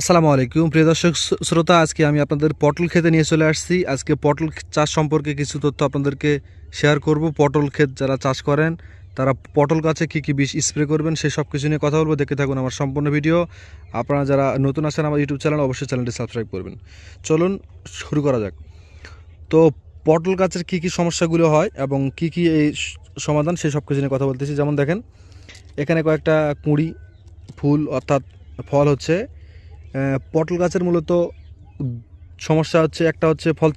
আসসালামু আলাইকুম প্রিয় দর্শক শ্রোতা আজকে আমি আপনাদের পটল খেতে নিয়ে চলে আসছি আজকে পটল চাষ সম্পর্কে কিছু তথ্য আপনাদেরকে শেয়ার করব পটল ক্ষেত যারা চাষ করেন তারা পটল গাছে কি কি বিষ স্প্রে করবেন সেই সব কিছু নিয়ে কথা বলবো দেখে থাকুন আমার সম্পূর্ণ ভিডিও আপনারা যারা নতুন আছেন আমার ইউটিউব চ্যানেল অবশ্যই চ্যানেলটি সাবস্ক্রাইব করবেন চলুন শুরু করা যাক তো পটল গাছের কি কি সমস্যাগুলো হয় এবং কি কি এই সমাধান সেই সব কিছু নিয়ে কথা বলতেছি যেমন দেখেন এখানে কয়েকটা কুঁড়ি ফুল অর্থাৎ ফল হচ্ছে পটল গাছের মূলত সমস্যা হচ্ছে একটা হচ্ছে ফল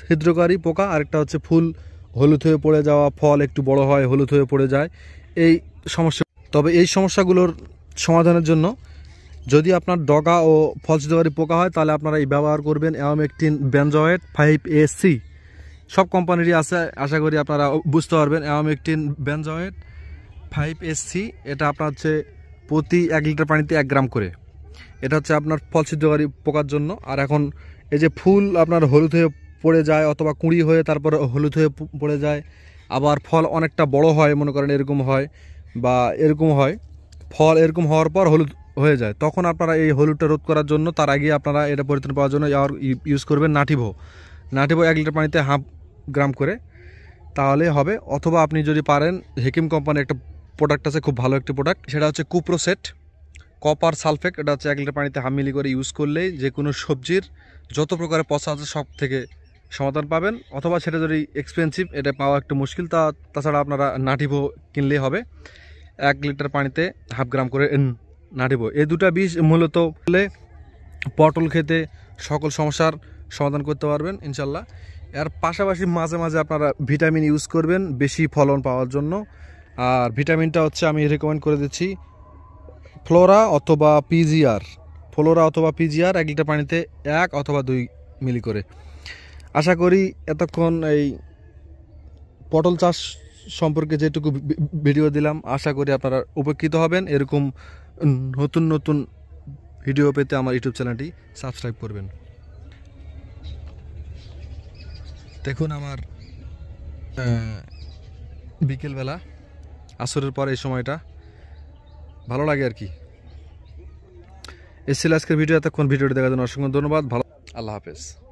ছিদ্রকারী পোকা আরেকটা হচ্ছে ফুল হলুদ হয়ে পড়ে যাওয়া ফল একটু বড় হয় হলুদ হয়ে পড়ে যায় এই সমস্যা তবে এই সমস্যাগুলোর সমাধানের জন্য যদি আপনার ডগা ও ফল ছিদ্রকারী পোকা হয় তাহলে আপনারা এই ব্যবহার করবেন অ্যামামেকটিন ব্যানজয়েড ফাইভ এসি সব কোম্পানিরই আছে আশা করি আপনারা বুঝতে পারবেন um emamectin benzoate five SG এটা আপনার হচ্ছে প্রতি এক লিটার পানিতে এক গ্রাম করে এটা হচ্ছে আপনার ফল সিদ্ধকারী পোকার জন্য আর এখন এই যে ফুল আপনার হলুদ হয়ে পড়ে যায় অথবা কুঁড়ি হয়ে তারপর হলুদ হয়ে পড়ে যায় আবার ফল অনেকটা বড় হয় মনে করেন এরকম হয় বা এরকম হয় ফল এরকম হওয়ার পর হলুদ হয়ে যায় তখন আপনারা এই হলুদটা রোধ করার জন্য তার আগে আপনারা এটা পরিত্রাণ পাওয়ার জন্য ইউজ করবেন নাটিভো নাটিভো এক লিটার পানিতে হাফ গ্রাম করে তাহলে হবে অথবা আপনি যদি পারেন হেকিম কোম্পানি একটা প্রোডাক্ট আছে খুব ভালো একটি প্রোডাক্ট সেটা হচ্ছে কুপ্রো সেট কপার সালফেট এটা হচ্ছে এক লিটার পানিতে হাফ মিলি করে ইউজ করলেই যে কোনো সবজির যত প্রকারের পচা আছে সব থেকে সমাধান পাবেন অথবা সেটা যদি এক্সপেন্সিভ এটা পাওয়া একটু মুশকিল তা তাছাড়া আপনারা নাটিভো কিনলেই হবে এক লিটার পানিতে হাফ গ্রাম করে নাটিভো এই দুটা বীজ মূলত পটল খেতে সকল সমস্যার সমাধান করতে পারবেন ইনশাল্লাহ এর পাশাপাশি মাঝে মাঝে আপনারা ভিটামিন ইউজ করবেন বেশি ফলন পাওয়ার জন্য আর ভিটামিনটা হচ্ছে আমি রেকমেন্ড করে দিচ্ছি ফ্লোরা অথবা পিজিআর ফ্লোরা অথবা পিজিআর এক লিটার পানিতে এক অথবা দুই মিলি করে আশা করি এতক্ষণ এই পটল চাষ সম্পর্কে যেটুকু ভিডিও দিলাম আশা করি আপনারা উপকৃত হবেন এরকম নতুন নতুন ভিডিও পেতে আমার ইউটিউব চ্যানেলটি সাবস্ক্রাইব করবেন দেখুন আমার বিকেলবেলা আসরের পর এই সময়টা ভালো লাগে আর কি এসছিল আজকের ভিডিও এতক্ষণ ভিডিওটি দেখার জন্য অসংখ্য ধন্যবাদ ভালো আল্লাহ হাফেজ